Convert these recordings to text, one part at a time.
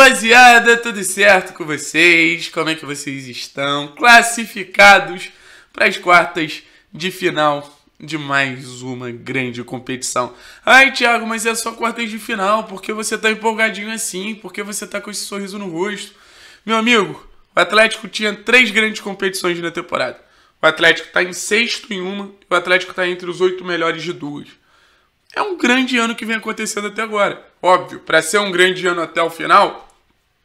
rapaziada, tudo certo com vocês? Como é que vocês estão? Classificados para as quartas de final de mais uma grande competição. Ai, Thiago, mas é só quartas de final, porque você tá empolgadinho assim, porque você tá com esse sorriso no rosto. Meu amigo, o Atlético tinha três grandes competições na temporada. O Atlético está em sexto em uma, o Atlético está entre os oito melhores de duas. É um grande ano que vem acontecendo até agora. Óbvio, para ser um grande ano até o final,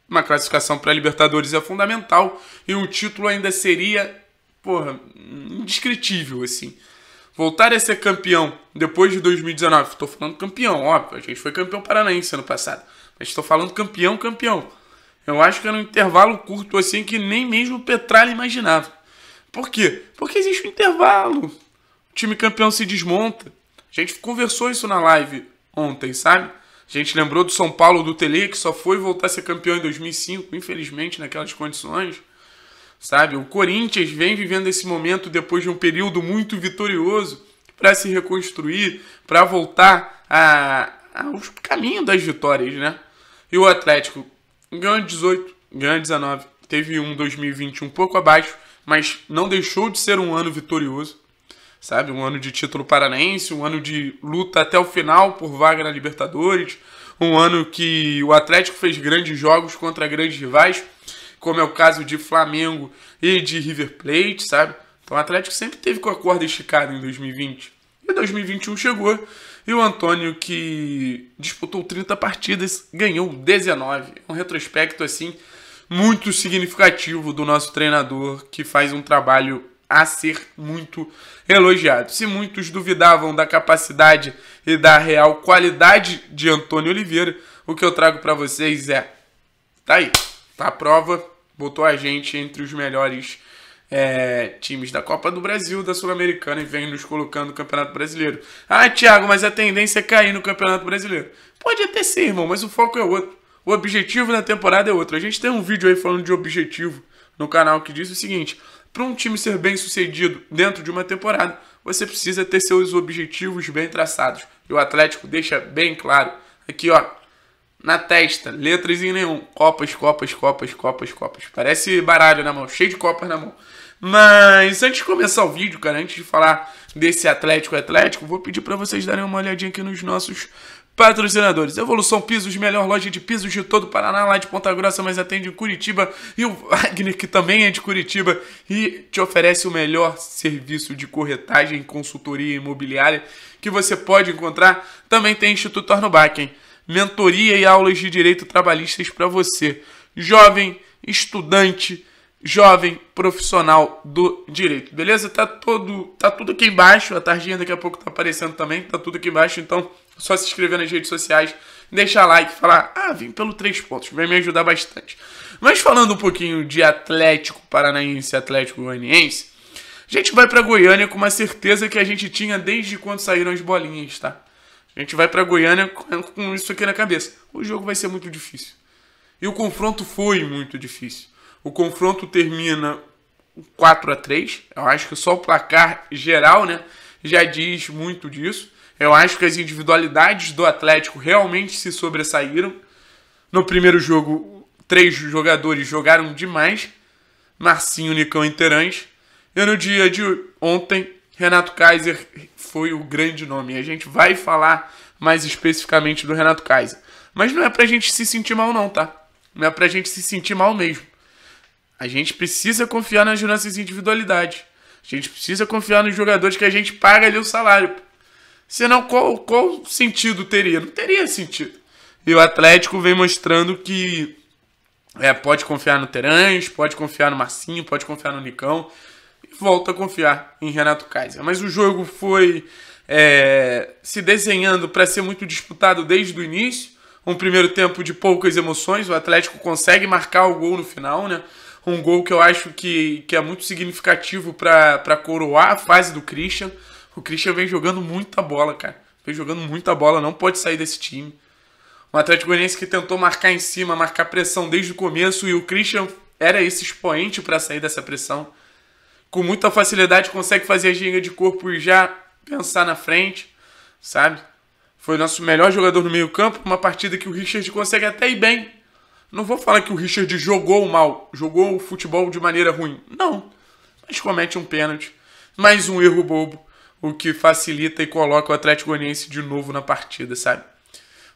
uma classificação para a Libertadores é fundamental e o título ainda seria, porra, indescritível, assim. Voltar a ser campeão depois de 2019, estou falando campeão, óbvio, a gente foi campeão paranaense ano passado, mas estou falando campeão, campeão. Eu acho que era um intervalo curto assim que nem mesmo o Petralha imaginava. Por quê? Porque existe um intervalo. O time campeão se desmonta. A gente conversou isso na live ontem, sabe? A gente lembrou do São Paulo do Tele, que só foi voltar a ser campeão em 2005, infelizmente, naquelas condições. Sabe? O Corinthians vem vivendo esse momento depois de um período muito vitorioso para se reconstruir, para voltar a, ao caminho das vitórias, né? E o Atlético ganha 18, ganha 19, teve um 2020 um pouco abaixo, mas não deixou de ser um ano vitorioso sabe? Um ano de título paranaense, um ano de luta até o final por vaga na Libertadores, um ano que o Atlético fez grandes jogos contra grandes rivais, como é o caso de Flamengo e de River Plate, sabe? Então o Atlético sempre teve com a corda esticada em 2020. E 2021 chegou e o Antônio, que disputou 30 partidas, ganhou 19. É um retrospecto assim muito significativo do nosso treinador que faz um trabalho a ser muito elogiado. Se muitos duvidavam da capacidade e da real qualidade de Antônio Oliveira, o que eu trago para vocês é: tá aí, tá a prova, botou a gente entre os melhores é, times da Copa do Brasil, da Sul-Americana e vem nos colocando no Campeonato Brasileiro. Ah, Thiago, mas a tendência é cair no Campeonato Brasileiro. Pode até ser, irmão, mas o foco é outro. O objetivo na temporada é outro. A gente tem um vídeo aí falando de objetivo no canal que diz o seguinte: para um time ser bem sucedido dentro de uma temporada, você precisa ter seus objetivos bem traçados. E o Atlético deixa bem claro aqui, ó, na testa, letras em nenhum, copas, copas, copas, copas, copas. Parece baralho na mão, cheio de copas na mão. Mas antes de começar o vídeo, cara, antes de falar desse Atlético Atlético, vou pedir para vocês darem uma olhadinha aqui nos nossos patrocinadores. Evolução Pisos, melhor loja de pisos de todo o Paraná, lá de Ponta Grossa, mas atende em Curitiba. E o Wagner, que também é de Curitiba, e te oferece o melhor serviço de corretagem, consultoria imobiliária que você pode encontrar. Também tem Instituto Arnobacken, mentoria e aulas de direito trabalhistas para você, jovem, estudante, jovem profissional do direito, beleza? Tá todo, tá tudo aqui embaixo, a tardinha daqui a pouco tá aparecendo também, tá tudo aqui embaixo, então só se inscrever nas redes sociais, deixar like, falar, ah, vim pelo três pontos, vai me ajudar bastante. Mas falando um pouquinho de Atlético Paranaense, Atlético Goianiense, a gente vai para Goiânia com uma certeza que a gente tinha desde quando saíram as bolinhas, tá? A gente vai para Goiânia com isso aqui na cabeça. O jogo vai ser muito difícil. E o confronto foi muito difícil. O confronto termina 4 a 3. Eu acho que só o placar geral, né, já diz muito disso. Eu acho que as individualidades do Atlético realmente se sobressaíram. No primeiro jogo, três jogadores jogaram demais. Marcinho, Nicão e Terãs. E no dia de ontem, Renato Kaiser foi o grande nome. A gente vai falar mais especificamente do Renato Kaiser. Mas não é pra gente se sentir mal não, tá? Não é pra gente se sentir mal mesmo. A gente precisa confiar nas nossas individualidades. A gente precisa confiar nos jogadores que a gente paga ali o salário. Senão, qual, qual sentido teria? Não teria sentido. E o Atlético vem mostrando que é, pode confiar no Terãs, pode confiar no Marcinho, pode confiar no Nicão. E volta a confiar em Renato Kaiser. Mas o jogo foi é, se desenhando para ser muito disputado desde o início. Um primeiro tempo de poucas emoções. O Atlético consegue marcar o gol no final, né? Um gol que eu acho que, que é muito significativo para coroar a fase do Christian. O Christian vem jogando muita bola, cara. Vem jogando muita bola, não pode sair desse time. o Atlético Goianiense que tentou marcar em cima, marcar pressão desde o começo e o Christian era esse expoente para sair dessa pressão. Com muita facilidade consegue fazer a ginga de corpo e já pensar na frente, sabe? Foi nosso melhor jogador no meio-campo, uma partida que o Richard consegue até ir bem, não vou falar que o Richard jogou mal, jogou o futebol de maneira ruim. Não. Mas comete um pênalti, mais um erro bobo, o que facilita e coloca o Atlético Goianiense de novo na partida, sabe?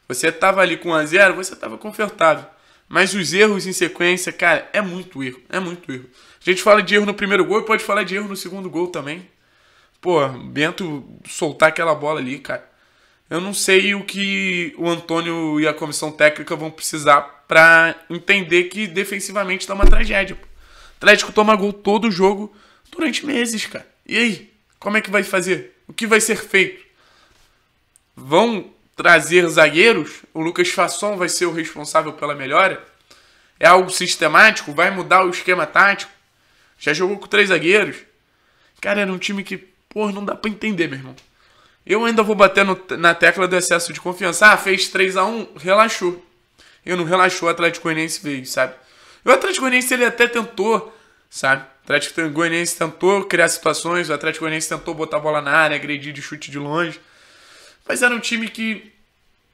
Você tava ali com 1 x 0, você tava confortável. Mas os erros em sequência, cara, é muito erro, é muito erro. A gente fala de erro no primeiro gol e pode falar de erro no segundo gol também. Pô, Bento soltar aquela bola ali, cara. Eu não sei o que o Antônio e a comissão técnica vão precisar para entender que defensivamente tá uma tragédia. O Atlético toma gol todo jogo durante meses, cara. E aí? Como é que vai fazer? O que vai ser feito? Vão trazer zagueiros? O Lucas Fasson vai ser o responsável pela melhora? É algo sistemático? Vai mudar o esquema tático? Já jogou com três zagueiros? Cara, era um time que, pô, não dá para entender, meu irmão. Eu ainda vou bater no, na tecla do excesso de confiança. Ah, fez 3 a 1 relaxou e não relaxou, o Atlético Goianiense veio, sabe? E o Atlético Goianiense ele até tentou, sabe? O Atlético Goianiense tentou criar situações, o Atlético Goianiense tentou botar a bola na área, agredir de chute de longe. Mas era um time que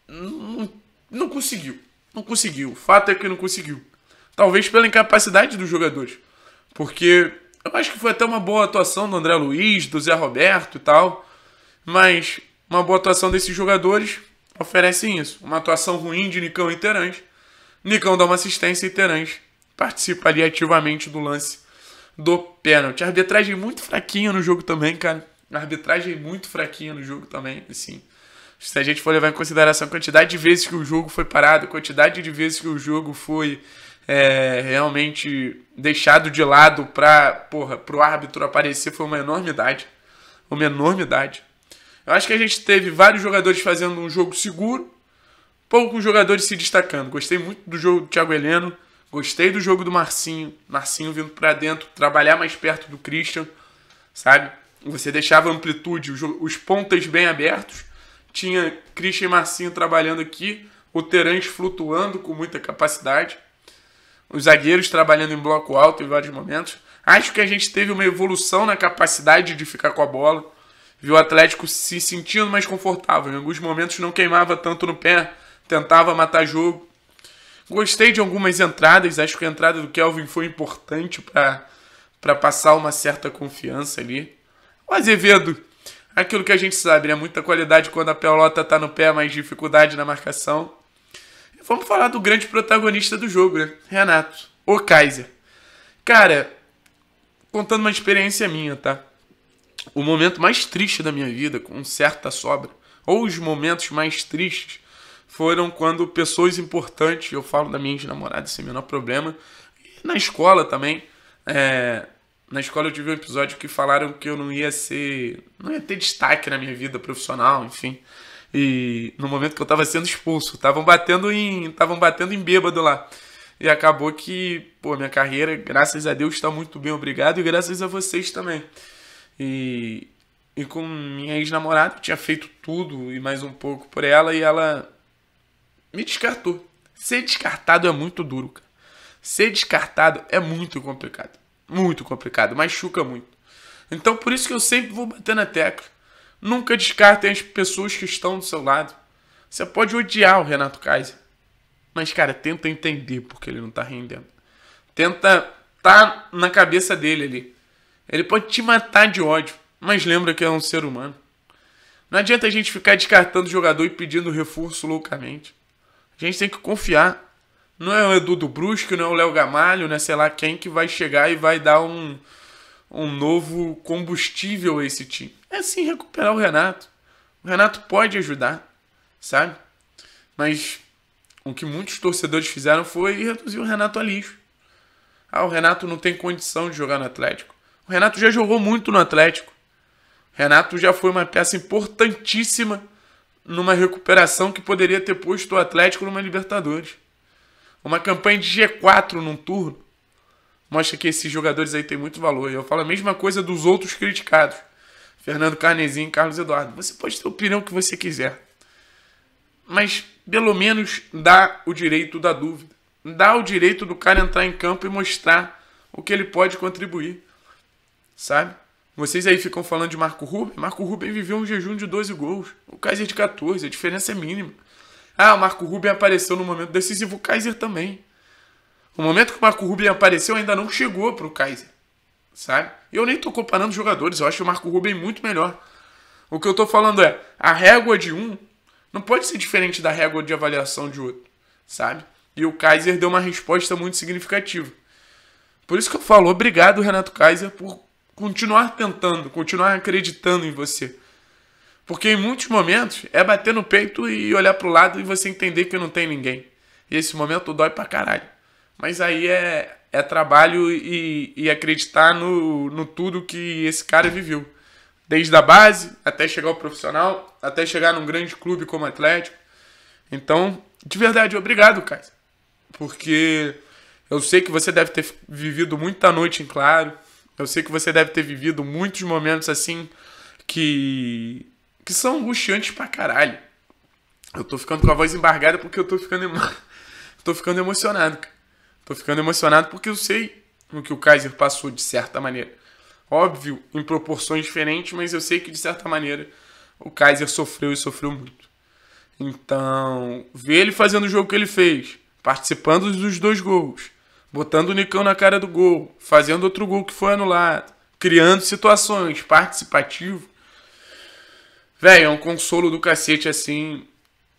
não, não conseguiu. Não conseguiu. O fato é que não conseguiu. Talvez pela incapacidade dos jogadores. Porque eu acho que foi até uma boa atuação do André Luiz, do Zé Roberto e tal. Mas uma boa atuação desses jogadores oferecem isso. Uma atuação ruim de Nicão e Terãs. Nicão dá uma assistência e Terãs participa ali ativamente do lance do pênalti. Arbitragem é muito fraquinha no jogo também, cara. Arbitragem é muito fraquinha no jogo também, assim. Se a gente for levar em consideração a quantidade de vezes que o jogo foi parado, a quantidade de vezes que o jogo foi é, realmente deixado de lado para porra, árbitro aparecer, foi uma enormidade. Uma enormidade. Eu acho que a gente teve vários jogadores fazendo um jogo seguro, poucos jogadores se destacando. Gostei muito do jogo do Thiago Heleno, gostei do jogo do Marcinho. Marcinho vindo para dentro, trabalhar mais perto do Christian, sabe? Você deixava amplitude, os pontas bem abertos. Tinha Christian e Marcinho trabalhando aqui, o Terãs flutuando com muita capacidade. Os zagueiros trabalhando em bloco alto em vários momentos. Acho que a gente teve uma evolução na capacidade de ficar com a bola Viu o Atlético se sentindo mais confortável. Em alguns momentos não queimava tanto no pé, tentava matar jogo. Gostei de algumas entradas, acho que a entrada do Kelvin foi importante para passar uma certa confiança ali. O Azevedo, aquilo que a gente sabe, né? Muita qualidade quando a pelota tá no pé, mais dificuldade na marcação. E vamos falar do grande protagonista do jogo, né? Renato, o Kaiser. Cara, contando uma experiência minha, tá? o momento mais triste da minha vida, com certa sobra, ou os momentos mais tristes, foram quando pessoas importantes, eu falo da minha ex-namorada sem o menor problema, na escola também, é, na escola eu tive um episódio que falaram que eu não ia ser. não ia ter destaque na minha vida profissional, enfim. E no momento que eu tava sendo expulso, estavam batendo em. estavam batendo em bêbado lá. E acabou que, pô, minha carreira, graças a Deus, está muito bem, obrigado, e graças a vocês também. E, e com minha ex-namorada, eu tinha feito tudo e mais um pouco por ela e ela me descartou. Ser descartado é muito duro, cara. Ser descartado é muito complicado. Muito complicado, machuca muito. Então por isso que eu sempre vou bater na tecla. Nunca descartem as pessoas que estão do seu lado. Você pode odiar o Renato Kaiser. Mas, cara, tenta entender porque ele não tá rendendo. Tenta tá na cabeça dele ali. Ele pode te matar de ódio, mas lembra que é um ser humano. Não adianta a gente ficar descartando o jogador e pedindo reforço loucamente. A gente tem que confiar. Não é o Edu do Brusque, não é o Léo Gamalho, né? Sei lá quem que vai chegar e vai dar um, um novo combustível a esse time. É sim recuperar o Renato. O Renato pode ajudar, sabe? Mas o que muitos torcedores fizeram foi reduzir o Renato a lixo. Ah, o Renato não tem condição de jogar no Atlético. O Renato já jogou muito no Atlético. O Renato já foi uma peça importantíssima numa recuperação que poderia ter posto o Atlético numa Libertadores. Uma campanha de G4 num turno mostra que esses jogadores aí têm muito valor. E eu falo a mesma coisa dos outros criticados. Fernando Carnezinho, Carlos Eduardo. Você pode ter a opinião que você quiser. Mas pelo menos dá o direito da dúvida. Dá o direito do cara entrar em campo e mostrar o que ele pode contribuir sabe? Vocês aí ficam falando de Marco Ruben. Marco Ruben viveu um jejum de 12 gols. O Kaiser de 14. A diferença é mínima. Ah, o Marco Ruben apareceu no momento decisivo. O Kaiser também. O momento que o Marco Ruben apareceu ainda não chegou para o Kaiser. Sabe? Eu nem tô comparando jogadores. Eu acho o Marco Ruben muito melhor. O que eu tô falando é, a régua de um não pode ser diferente da régua de avaliação de outro, sabe? E o Kaiser deu uma resposta muito significativa. Por isso que eu falo, obrigado Renato Kaiser por continuar tentando, continuar acreditando em você. Porque em muitos momentos é bater no peito e olhar pro lado e você entender que não tem ninguém. E esse momento dói pra caralho. Mas aí é, é trabalho e, e acreditar no, no tudo que esse cara viveu. Desde a base até chegar ao profissional, até chegar num grande clube como Atlético. Então, de verdade, obrigado, cara. Porque eu sei que você deve ter vivido muita noite em claro. Eu sei que você deve ter vivido muitos momentos assim que que são angustiantes pra caralho. Eu tô ficando com a voz embargada porque eu tô ficando emo... tô ficando emocionado. Tô ficando emocionado porque eu sei o que o Kaiser passou de certa maneira. Óbvio, em proporções diferentes, mas eu sei que de certa maneira o Kaiser sofreu e sofreu muito. Então, ver ele fazendo o jogo que ele fez, participando dos dois gols, botando o Nicão na cara do gol, fazendo outro gol que foi anulado, criando situações, participativo. Velho, é um consolo do cacete assim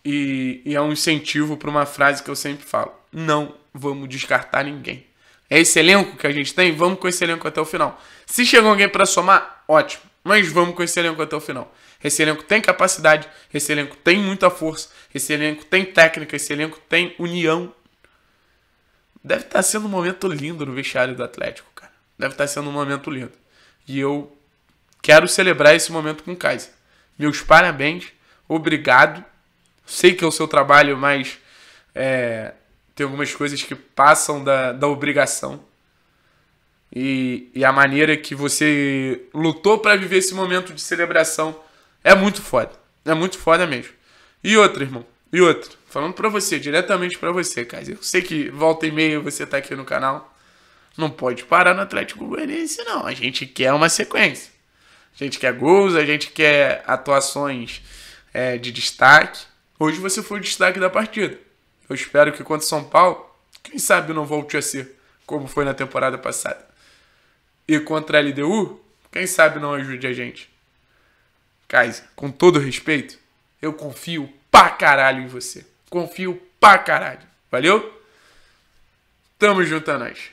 e, e é um incentivo para uma frase que eu sempre falo: não vamos descartar ninguém. É esse elenco que a gente tem, vamos com esse elenco até o final. Se chegou alguém para somar, ótimo, mas vamos com esse elenco até o final. Esse elenco tem capacidade, esse elenco tem muita força, esse elenco tem técnica, esse elenco tem união Deve estar tá sendo um momento lindo no vestiário do Atlético, cara. Deve estar tá sendo um momento lindo. E eu quero celebrar esse momento com o Kaiser. Meus parabéns, obrigado. Sei que é o seu trabalho, mas é, tem algumas coisas que passam da, da obrigação. E, e a maneira que você lutou para viver esse momento de celebração é muito foda. É muito foda mesmo. E outra, irmão. E outro, falando para você, diretamente para você, cara. Eu sei que volta e meia você tá aqui no canal. Não pode parar no Atlético Goianiense, não. A gente quer uma sequência. A gente quer gols, a gente quer atuações é, de destaque. Hoje você foi o destaque da partida. Eu espero que contra o São Paulo, quem sabe não volte a ser como foi na temporada passada. E contra a LDU, quem sabe não ajude a gente. Kaiser, com todo respeito, eu confio pra caralho em você. Confio pra caralho. Valeu? Tamo junto a é nós.